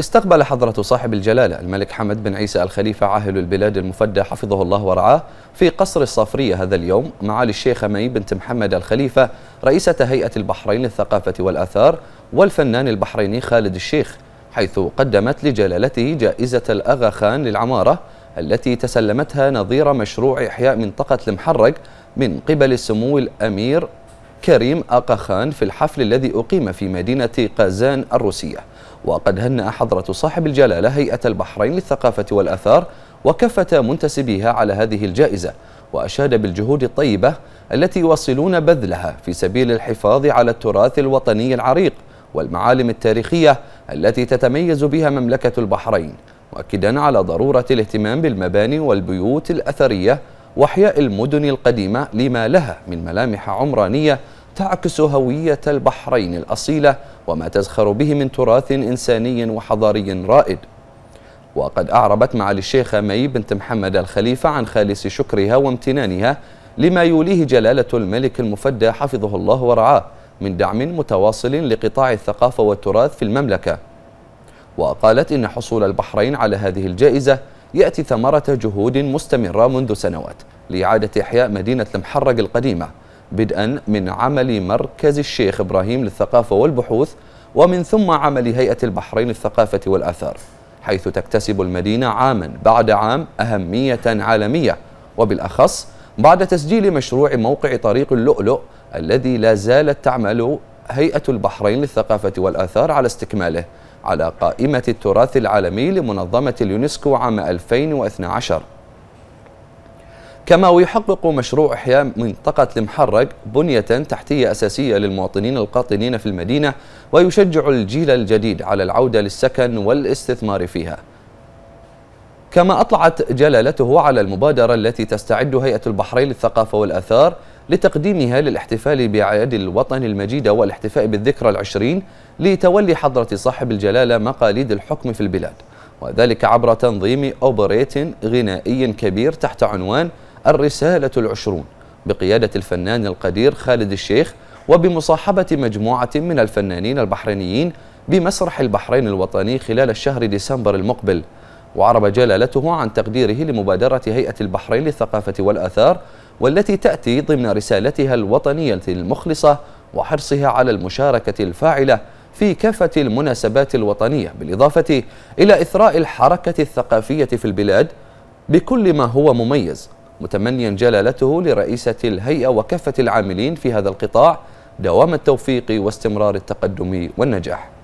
استقبل حضرة صاحب الجلالة الملك حمد بن عيسى الخليفة عاهل البلاد المفدى حفظه الله ورعاه في قصر الصفرية هذا اليوم معالي الشيخة مي بنت محمد الخليفة رئيسة هيئة البحرين للثقافة والآثار والفنان البحريني خالد الشيخ حيث قدمت لجلالته جائزة الأغا خان للعمارة التي تسلمتها نظير مشروع إحياء منطقة المحرق من قبل سمو الأمير كريم أقا خان في الحفل الذي أقيم في مدينة قازان الروسية وقد هنأ حضرة صاحب الجلالة هيئة البحرين للثقافة والأثار وكفة منتسبيها على هذه الجائزة وأشاد بالجهود الطيبة التي يواصلون بذلها في سبيل الحفاظ على التراث الوطني العريق والمعالم التاريخية التي تتميز بها مملكة البحرين مؤكدا على ضرورة الاهتمام بالمباني والبيوت الأثرية وأحياء المدن القديمة لما لها من ملامح عمرانية تعكس هوية البحرين الأصيلة وما تزخر به من تراث إنساني وحضاري رائد وقد أعربت معالي الشيخة مي بنت محمد الخليفة عن خالص شكرها وامتنانها لما يوليه جلالة الملك المفدى حفظه الله ورعاه من دعم متواصل لقطاع الثقافة والتراث في المملكة وقالت إن حصول البحرين على هذه الجائزة يأتي ثمرة جهود مستمرة منذ سنوات لإعادة إحياء مدينة المحرق القديمة بدءا من عمل مركز الشيخ إبراهيم للثقافة والبحوث ومن ثم عمل هيئة البحرين للثقافة والآثار حيث تكتسب المدينة عاما بعد عام أهمية عالمية وبالأخص بعد تسجيل مشروع موقع طريق اللؤلؤ الذي لا زالت تعمل هيئة البحرين للثقافة والآثار على استكماله على قائمة التراث العالمي لمنظمة اليونسكو عام 2012 كما ويحقق مشروع إحياء منطقة المحرق بنية تحتية أساسية للمواطنين القاطنين في المدينة ويشجع الجيل الجديد على العودة للسكن والاستثمار فيها كما أطلعت جلالته على المبادرة التي تستعد هيئة البحرين للثقافة والأثار لتقديمها للاحتفال بأعياد الوطن المجيدة والاحتفاء بالذكرى العشرين لتولي حضرة صاحب الجلالة مقاليد الحكم في البلاد وذلك عبر تنظيم أوبريت غنائي كبير تحت عنوان الرسالة العشرون بقيادة الفنان القدير خالد الشيخ وبمصاحبة مجموعة من الفنانين البحرينيين بمسرح البحرين الوطني خلال الشهر ديسمبر المقبل وعرب جلالته عن تقديره لمبادرة هيئة البحرين للثقافة والأثار والتي تأتي ضمن رسالتها الوطنية المخلصة وحرصها على المشاركة الفاعلة في كافة المناسبات الوطنية بالإضافة إلى إثراء الحركة الثقافية في البلاد بكل ما هو مميز متمنيا جلالته لرئيسة الهيئة وكافة العاملين في هذا القطاع دوام التوفيق واستمرار التقدم والنجاح